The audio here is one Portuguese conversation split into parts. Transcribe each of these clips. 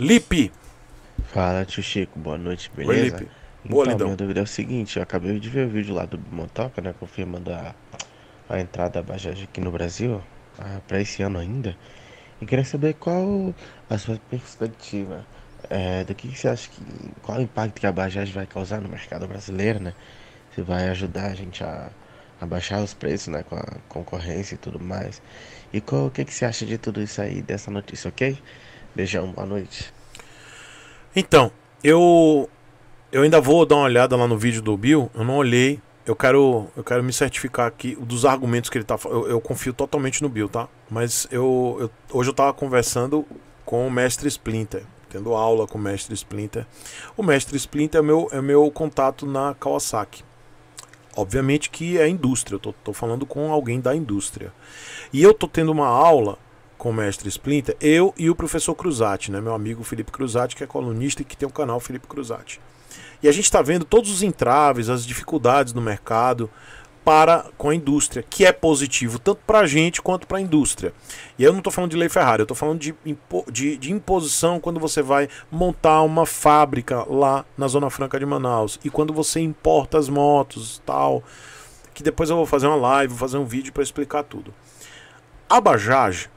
Lipe. Fala, tio Chico. Boa noite, beleza? Oi, Lipe. Boa, então, Lidão. minha dúvida é o seguinte, eu acabei de ver o vídeo lá do Motoca, né, confirmando a, a entrada da Bajaj aqui no Brasil, ah, para esse ano ainda, e queria saber qual a sua perspectiva, é, do que, você acha que, qual o impacto que a Bajaj vai causar no mercado brasileiro, né, se vai ajudar a gente a, abaixar baixar os preços, né, com a concorrência e tudo mais, e qual, o que, que você acha de tudo isso aí, dessa notícia, ok? Beijão, boa noite. Então, eu eu ainda vou dar uma olhada lá no vídeo do Bill, eu não olhei. Eu quero, eu quero me certificar aqui dos argumentos que ele tá eu, eu confio totalmente no Bill, tá? Mas eu, eu hoje eu tava conversando com o mestre Splinter, tendo aula com o mestre Splinter. O mestre Splinter é meu é meu contato na Kawasaki. Obviamente que é indústria, eu tô, tô falando com alguém da indústria. E eu tô tendo uma aula com o mestre Splinter, eu e o professor Cruzati, né, meu amigo Felipe Cruzati, que é colunista e que tem o um canal Felipe Cruzati. E a gente está vendo todos os entraves, as dificuldades no mercado para com a indústria, que é positivo tanto para a gente quanto para a indústria. E eu não estou falando de lei Ferrari, eu estou falando de, impo de, de imposição quando você vai montar uma fábrica lá na Zona Franca de Manaus e quando você importa as motos tal. Que depois eu vou fazer uma live, vou fazer um vídeo para explicar tudo. A Bajaj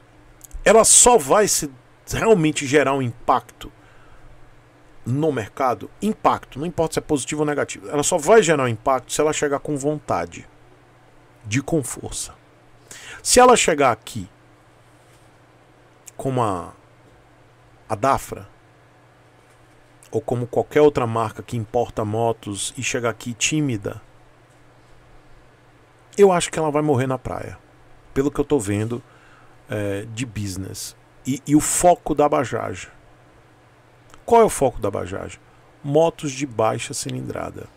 ela só vai se realmente gerar um impacto no mercado, impacto, não importa se é positivo ou negativo, ela só vai gerar um impacto se ela chegar com vontade, de com força. Se ela chegar aqui como a, a Dafra, ou como qualquer outra marca que importa motos e chegar aqui tímida, eu acho que ela vai morrer na praia. Pelo que eu tô vendo, é, de business. E, e, o foco da Bajaj. Qual é o foco da Bajaj? Motos de baixa cilindrada.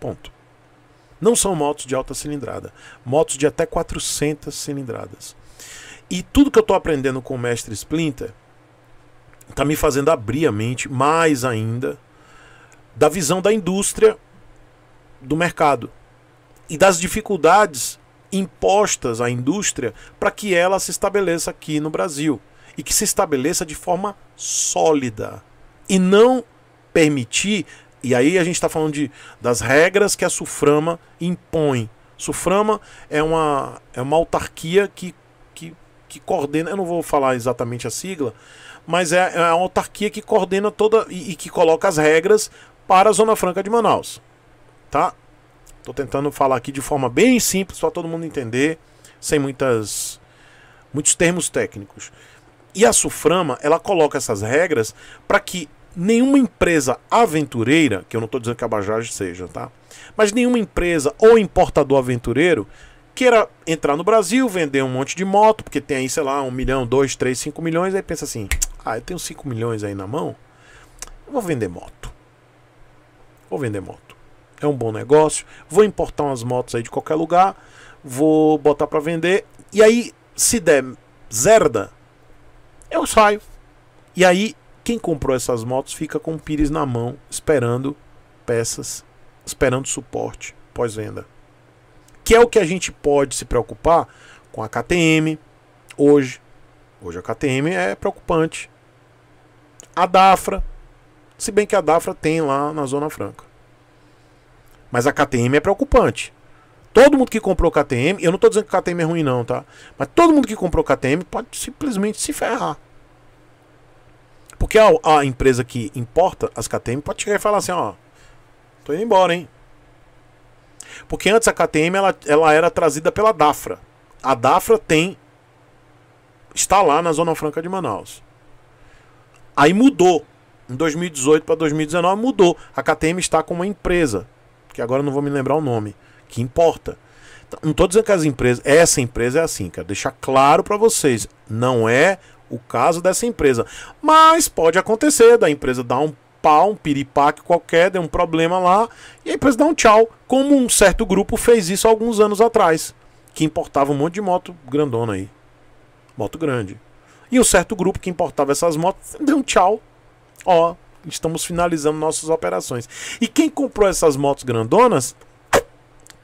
Ponto. Não são motos de alta cilindrada. Motos de até 400 cilindradas. E tudo que eu estou aprendendo com o mestre Splinter está me fazendo abrir a mente mais ainda da visão da indústria do mercado e das dificuldades impostas à indústria para que ela se estabeleça aqui no Brasil e que se estabeleça de forma sólida e não permitir. E aí a gente está falando de, das regras que a Suframa impõe. Suframa é uma, é uma autarquia que, que, que coordena, eu não vou falar exatamente a sigla, mas é, é uma autarquia que coordena toda e, e que coloca as regras para a Zona Franca de Manaus. Tá? Tô tentando falar aqui de forma bem simples para todo mundo entender, sem muitas muitos termos técnicos. E a Suframa, ela coloca essas regras para que nenhuma empresa aventureira, que eu não estou dizendo que a Bajaj seja, tá? Mas nenhuma empresa ou importador aventureiro queira entrar no Brasil, vender um monte de moto, porque tem aí, sei lá, um milhão, dois, três, cinco milhões, aí pensa assim, ah, eu tenho cinco milhões aí na mão, vou vender moto. Vou vender moto é um bom negócio, vou importar umas motos aí de qualquer lugar, vou botar para vender, e aí se der zerda, eu saio. E aí quem comprou essas motos fica com o pires na mão, esperando peças, esperando suporte pós-venda. Que é o que a gente pode se preocupar com a KTM hoje. Hoje a KTM é preocupante. A Dafra, se bem que a Dafra tem lá na Zona Franca. Mas a KTM é preocupante. Todo mundo que comprou KTM, eu não estou dizendo que KTM é ruim não, tá? Mas todo mundo que comprou KTM pode simplesmente se ferrar. Porque a, a empresa que importa as KTM pode chegar e falar assim, ó, tô indo embora, hein? Porque antes a KTM ela, ela era trazida pela Dafra. A Dafra tem está lá na Zona Franca de Manaus. Aí mudou. Em 2018 para 2019 mudou. A KTM está com uma empresa que agora não vou me lembrar o nome, que importa. Então, não estou dizendo que as empresas, essa empresa é assim, quero deixar claro para vocês, não é o caso dessa empresa, mas pode acontecer da empresa dar um pau, um piripaque qualquer, deu um problema lá e a empresa dá um tchau, como um certo grupo fez isso alguns anos atrás, que importava um monte de moto grandona aí, moto grande. E um certo grupo que importava essas motos deu um tchau. Ó, estamos finalizando nossas operações. E quem comprou essas motos grandonas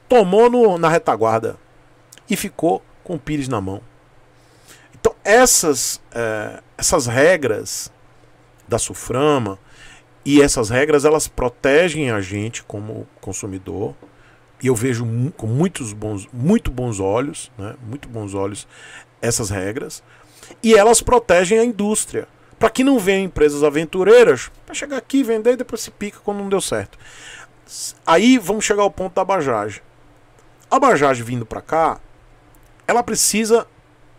tomou no, na retaguarda e ficou com o pires na mão. Então essas, é, essas regras da Suframa e essas regras elas protegem a gente como consumidor e eu vejo com muitos bons, muito bons olhos, né, muito bons olhos essas regras e elas protegem a indústria para que não venham empresas aventureiras para chegar aqui, vender e depois se pica quando não deu certo. Aí vamos chegar ao ponto da Bajaj. A Bajaj vindo para cá, ela precisa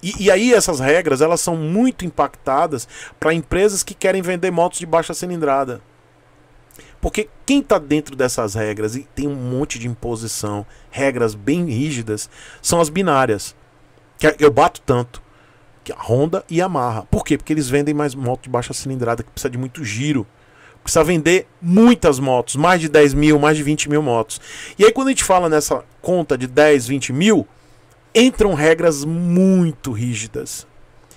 e, e, aí essas regras elas são muito impactadas para empresas que querem vender motos de baixa cilindrada. Porque quem está dentro dessas regras e tem um monte de imposição, regras bem rígidas, são as binárias. Que eu bato tanto. Honda e Yamaha. Por quê? Porque eles vendem mais motos de baixa cilindrada, que precisa de muito giro. Precisa vender muitas motos, mais de 10 mil, mais de 20 mil motos. E aí, quando a gente fala nessa conta de 10, 20 mil, entram regras muito rígidas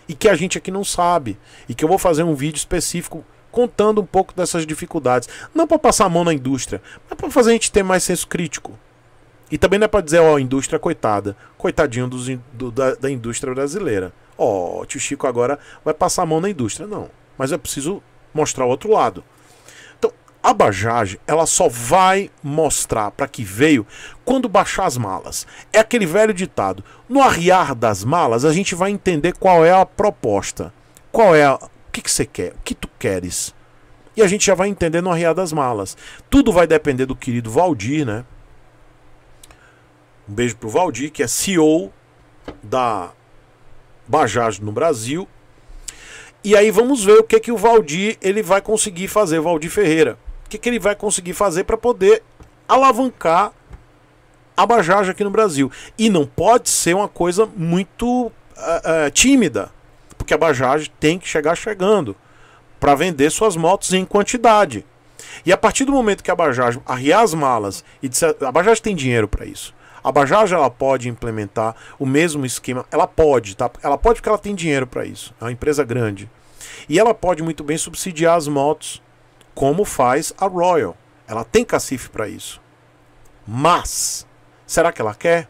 e que a gente aqui não sabe. E que eu vou fazer um vídeo específico contando um pouco dessas dificuldades. Não para passar a mão na indústria, mas para fazer a gente ter mais senso crítico. E também não é para dizer, ó, indústria coitada. Coitadinho dos, do, da, da, indústria brasileira. Ó, tio Chico agora vai passar a mão na indústria. Não. Mas é preciso mostrar o outro lado. Então, a Bajaj, ela só vai mostrar para que veio quando baixar as malas. É aquele velho ditado. No arriar das malas, a gente vai entender qual é a proposta. Qual é a... O que, que você quer? O que tu queres? E a gente já vai entender no arriar das malas. Tudo vai depender do querido Valdir, né? Um beijo pro Valdir, que é CEO da Bajaj no Brasil. E aí vamos ver o que que o Valdir ele vai conseguir fazer, o Valdir Ferreira. O que, que ele vai conseguir fazer para poder alavancar a Bajaj aqui no Brasil. E não pode ser uma coisa muito uh, uh, tímida, porque a Bajaj tem que chegar chegando para vender suas motos em quantidade. E a partir do momento que a Bajaj arriar as malas e disser, a Bajaj tem dinheiro para isso. A Bajaj ela pode implementar o mesmo esquema, ela pode, tá? Ela pode porque ela tem dinheiro para isso, é uma empresa grande. E ela pode muito bem subsidiar as motos, como faz a Royal. Ela tem cacife para isso. Mas, será que ela quer?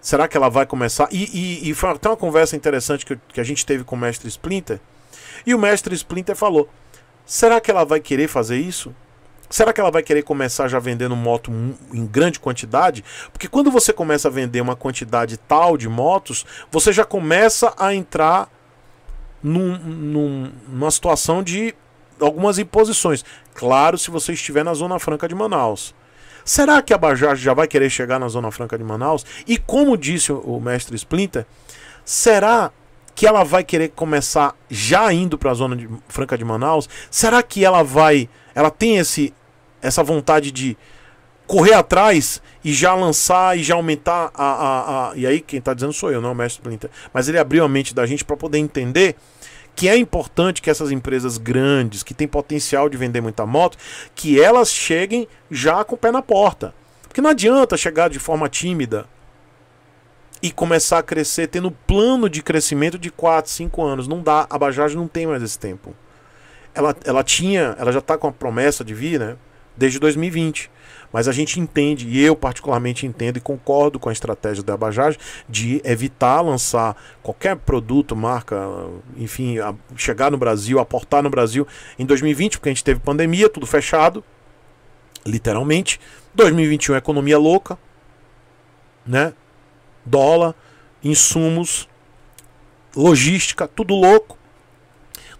Será que ela vai começar? E, e, e foi até uma conversa interessante que, que a gente teve com o mestre Splinter. E o mestre Splinter falou: será que ela vai querer fazer isso? Será que ela vai querer começar já vendendo moto em grande quantidade? Porque quando você começa a vender uma quantidade tal de motos, você já começa a entrar num, num, numa situação de algumas imposições. Claro, se você estiver na Zona Franca de Manaus. Será que a Bajaj já vai querer chegar na Zona Franca de Manaus? E como disse o mestre Splinter, será que ela vai querer começar já indo para a Zona de Franca de Manaus? Será que ela vai. Ela tem esse essa vontade de correr atrás e já lançar e já aumentar a. a, a... E aí, quem está dizendo sou eu, não é o mestre Splinter. Mas ele abriu a mente da gente para poder entender que é importante que essas empresas grandes, que têm potencial de vender muita moto, que elas cheguem já com o pé na porta. Porque não adianta chegar de forma tímida e começar a crescer tendo plano de crescimento de 4, 5 anos. Não dá, a Bajaj não tem mais esse tempo. Ela, ela tinha, ela já está com a promessa de vir, né? desde 2020. Mas a gente entende, e eu particularmente entendo e concordo com a estratégia da Bajaj de evitar lançar qualquer produto, marca, enfim, chegar no Brasil, aportar no Brasil em 2020, porque a gente teve pandemia, tudo fechado, literalmente. 2021, economia louca, né? Dólar, insumos, logística, tudo louco.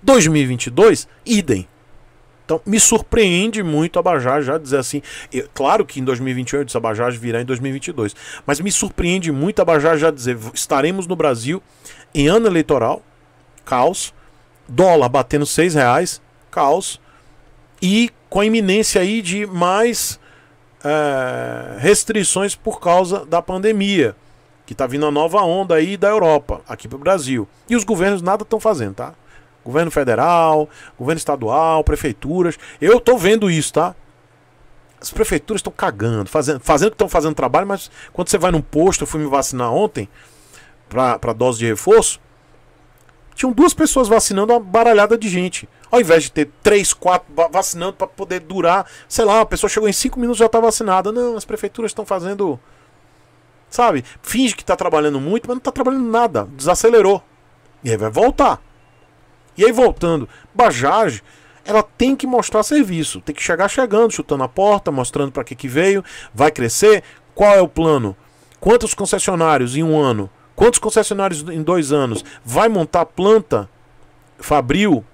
2022, idem. Então me surpreende muito a Bajaj já dizer assim. Eu, claro que em 2021 eu disse a Bajaj virá em 2022, mas me surpreende muito a Bajaj já dizer estaremos no Brasil em ano eleitoral, caos, dólar batendo seis reais, caos e com a iminência aí de mais é, restrições por causa da pandemia, que está vindo a nova onda aí da Europa, aqui para o Brasil. E os governos nada estão fazendo, tá? Governo federal, governo estadual, prefeituras. Eu tô vendo isso, tá? As prefeituras estão cagando, fazendo, fazendo que estão fazendo trabalho, mas quando você vai num posto, eu fui me vacinar ontem para dose de reforço, tinham duas pessoas vacinando uma baralhada de gente. Ao invés de ter três, quatro vacinando para poder durar, sei lá, a pessoa chegou em cinco minutos já está vacinada. Não, as prefeituras estão fazendo. Sabe? Finge que está trabalhando muito, mas não está trabalhando nada. Desacelerou. E aí vai voltar. E aí voltando, Bajaj, ela tem que mostrar serviço, tem que chegar chegando, chutando a porta, mostrando para que que veio, vai crescer, qual é o plano, quantos concessionários em um ano, quantos concessionários em dois anos, vai montar planta fabril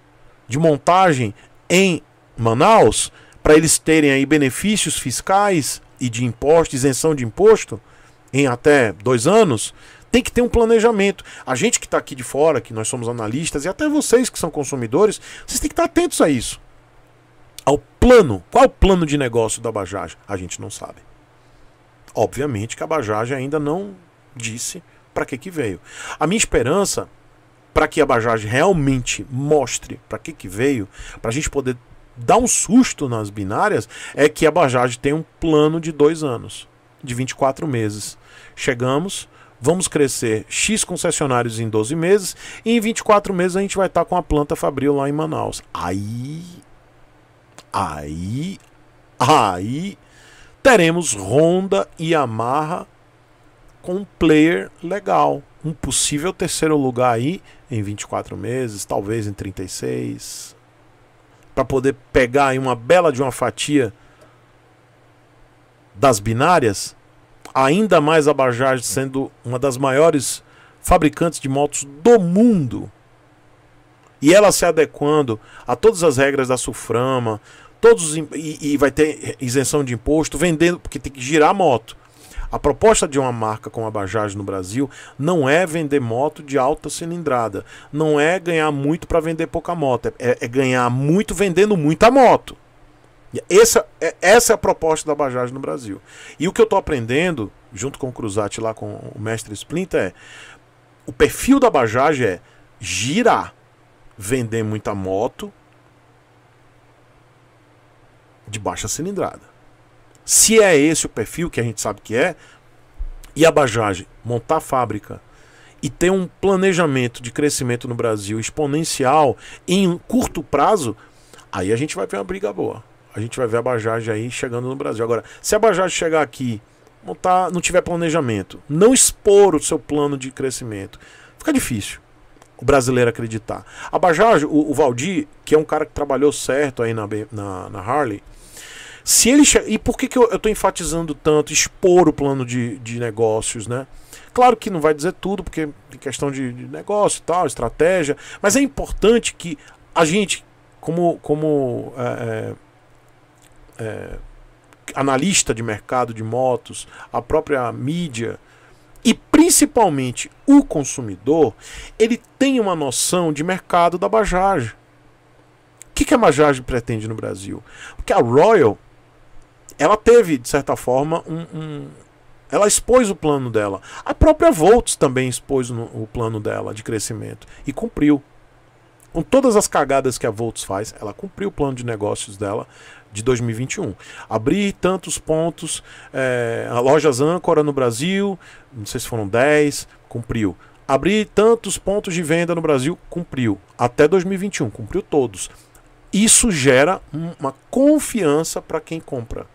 de montagem em Manaus para eles terem aí benefícios fiscais e de imposto, isenção de imposto em até dois anos tem que ter um planejamento. A gente que está aqui de fora, que nós somos analistas, e até vocês que são consumidores, vocês têm que estar atentos a isso. Ao plano. Qual é o plano de negócio da Bajaj? A gente não sabe. Obviamente que a Bajaj ainda não disse para que, que veio. A minha esperança para que a Bajaj realmente mostre para que, que veio, para a gente poder dar um susto nas binárias, é que a Bajaj tem um plano de dois anos, de 24 meses. Chegamos, vamos crescer X concessionários em 12 meses e em 24 meses a gente vai estar tá com a planta Fabril lá em Manaus. Aí. Aí. Aí. Teremos Honda e Yamaha com um player legal. Um possível terceiro lugar aí em 24 meses, talvez em 36. Para poder pegar aí uma bela de uma fatia das binárias ainda mais a Bajaj sendo uma das maiores fabricantes de motos do mundo. E ela se adequando a todas as regras da Suframa, todos os, e, e, vai ter isenção de imposto, vendendo, porque tem que girar moto. A proposta de uma marca como a Bajaj no Brasil não é vender moto de alta cilindrada, não é ganhar muito para vender pouca moto, é, é, é ganhar muito vendendo muita moto. Essa, é, essa é a proposta da Bajaj no Brasil. E o que eu estou aprendendo, junto com o Cruzati lá com o mestre Splinter, é o perfil da Bajaj é girar, vender muita moto de baixa cilindrada. Se é esse o perfil que a gente sabe que é, e a Bajaj montar a fábrica e ter um planejamento de crescimento no Brasil exponencial em curto prazo, aí a gente vai ter uma briga boa a gente vai ver a Bajaj aí chegando no Brasil. Agora, se a Bajaj chegar aqui, não, tá, não tiver planejamento, não expor o seu plano de crescimento, fica difícil o brasileiro acreditar. A Bajaj, o, o Valdir, que é um cara que trabalhou certo aí na, na, na Harley, se ele E por que, que eu estou enfatizando tanto expor o plano de, de negócios, né? Claro que não vai dizer tudo, porque tem é questão de, de negócio e tal, estratégia, mas é importante que a gente, como, como é, é, é, analista de mercado de motos, a própria mídia e principalmente o consumidor, ele tem uma noção de mercado da Bajaj. O que, que a Bajaj pretende no Brasil? Porque a Royal, ela teve, de certa forma, um, um ela expôs o plano dela. A própria Volts também expôs no, o plano dela de crescimento e cumpriu. Com todas as cagadas que a Volts faz, ela cumpriu o plano de negócios dela de 2021. Abrir tantos pontos, é, lojas âncora no Brasil, não sei se foram 10, cumpriu. Abrir tantos pontos de venda no Brasil, cumpriu. Até 2021, cumpriu todos. Isso gera uma confiança para quem compra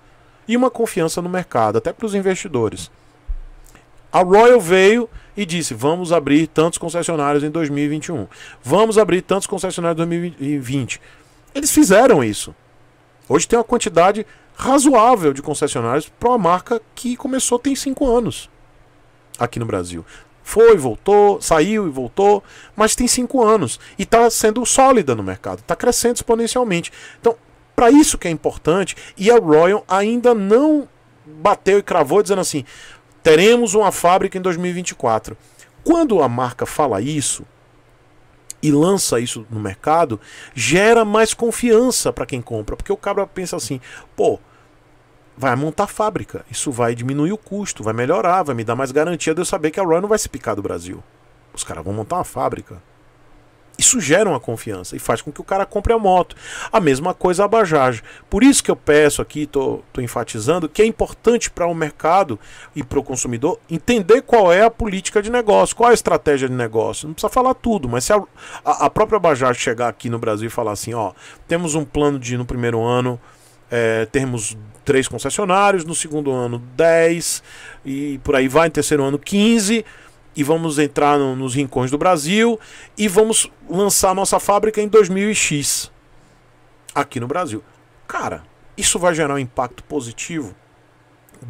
e uma confiança no mercado, até para os investidores. A Royal veio e disse: vamos abrir tantos concessionários em 2021, vamos abrir tantos concessionários em 2020. Eles fizeram isso. Hoje tem uma quantidade razoável de concessionários para uma marca que começou tem cinco anos aqui no Brasil. Foi, voltou, saiu e voltou, mas tem cinco anos e está sendo sólida no mercado, está crescendo exponencialmente. Então, para isso que é importante, e a Royal ainda não bateu e cravou dizendo assim: Teremos uma fábrica em 2024. Quando a marca fala isso e lança isso no mercado, gera mais confiança para quem compra, porque o cara pensa assim: pô, vai montar fábrica, isso vai diminuir o custo, vai melhorar, vai me dar mais garantia de eu saber que a Roy não vai se picar do Brasil. Os caras vão montar uma fábrica. Isso gera uma confiança e faz com que o cara compre a moto. A mesma coisa a Bajaj. Por isso que eu peço aqui, estou enfatizando, que é importante para o mercado e para o consumidor entender qual é a política de negócio, qual é a estratégia de negócio. Não precisa falar tudo, mas se a, a, a própria Bajaj chegar aqui no Brasil e falar assim: ó, temos um plano de no primeiro ano. É, termos três concessionários, no segundo ano 10, e por aí vai, no terceiro ano 15, e vamos entrar no, nos rincões do Brasil e vamos lançar nossa fábrica em 2000x aqui no Brasil. Cara, isso vai gerar um impacto positivo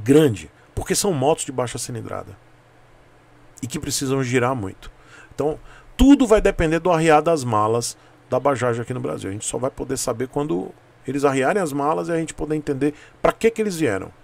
grande, porque são motos de baixa cilindrada e que precisam girar muito. Então, tudo vai depender do arriar das malas da Bajaj aqui no Brasil. A gente só vai poder saber quando eles arriarem as malas e a gente poder entender para que que eles vieram.